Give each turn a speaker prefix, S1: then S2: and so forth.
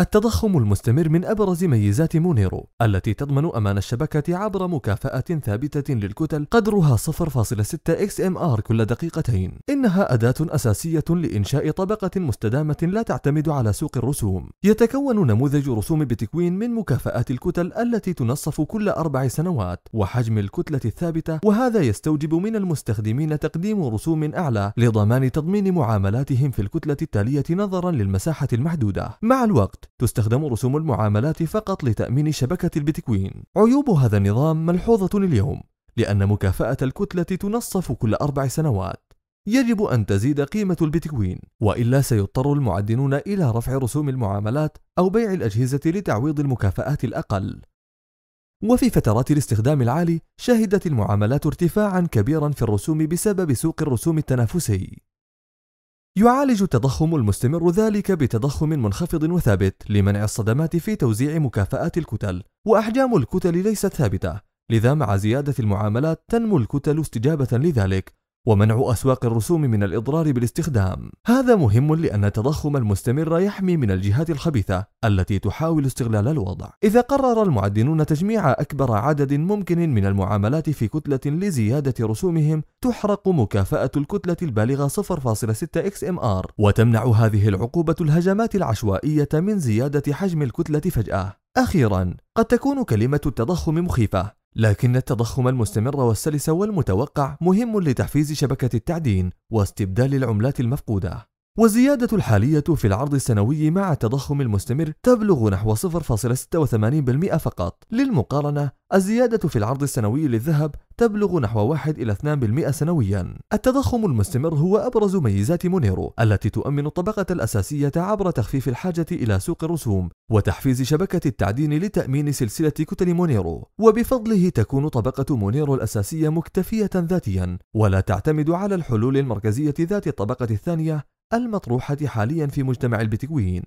S1: التضخم المستمر من أبرز ميزات مونيرو التي تضمن أمان الشبكة عبر مكافأة ثابتة للكتل قدرها 0.6 XMR كل دقيقتين إنها أداة أساسية لإنشاء طبقة مستدامة لا تعتمد على سوق الرسوم يتكون نموذج رسوم بتكوين من مكافآت الكتل التي تنصف كل أربع سنوات وحجم الكتلة الثابتة وهذا يستوجب من المستخدمين تقديم رسوم أعلى لضمان تضمين معاملاتهم في الكتلة التالية نظرا للمساحة المحدودة مع الوقت تستخدم رسوم المعاملات فقط لتأمين شبكة البيتكوين عيوب هذا النظام ملحوظة اليوم لأن مكافأة الكتلة تنصف كل أربع سنوات يجب أن تزيد قيمة البيتكوين وإلا سيضطر المعدنون إلى رفع رسوم المعاملات أو بيع الأجهزة لتعويض المكافآت الأقل وفي فترات الاستخدام العالي شهدت المعاملات ارتفاعا كبيرا في الرسوم بسبب سوق الرسوم التنافسي يعالج التضخم المستمر ذلك بتضخم منخفض وثابت لمنع الصدمات في توزيع مكافآت الكتل، وأحجام الكتل ليست ثابتة، لذا مع زيادة المعاملات تنمو الكتل استجابة لذلك، ومنع أسواق الرسوم من الإضرار بالاستخدام هذا مهم لأن التضخم المستمر يحمي من الجهات الخبيثة التي تحاول استغلال الوضع إذا قرر المعدنون تجميع أكبر عدد ممكن من المعاملات في كتلة لزيادة رسومهم تحرق مكافأة الكتلة البالغة 0.6 XMR وتمنع هذه العقوبة الهجمات العشوائية من زيادة حجم الكتلة فجأة أخيرا قد تكون كلمة التضخم مخيفة لكن التضخم المستمر والسلس والمتوقع مهم لتحفيز شبكة التعدين واستبدال العملات المفقودة والزيادة الحالية في العرض السنوي مع التضخم المستمر تبلغ نحو 0.86% فقط للمقارنة الزيادة في العرض السنوي للذهب تبلغ نحو 1 إلى 2% سنويا التضخم المستمر هو أبرز ميزات مونيرو التي تؤمن الطبقة الأساسية عبر تخفيف الحاجة إلى سوق الرسوم وتحفيز شبكة التعدين لتأمين سلسلة كتل مونيرو وبفضله تكون طبقة مونيرو الأساسية مكتفية ذاتيا ولا تعتمد على الحلول المركزية ذات الطبقة الثانية المطروحة حاليا في مجتمع البتكوين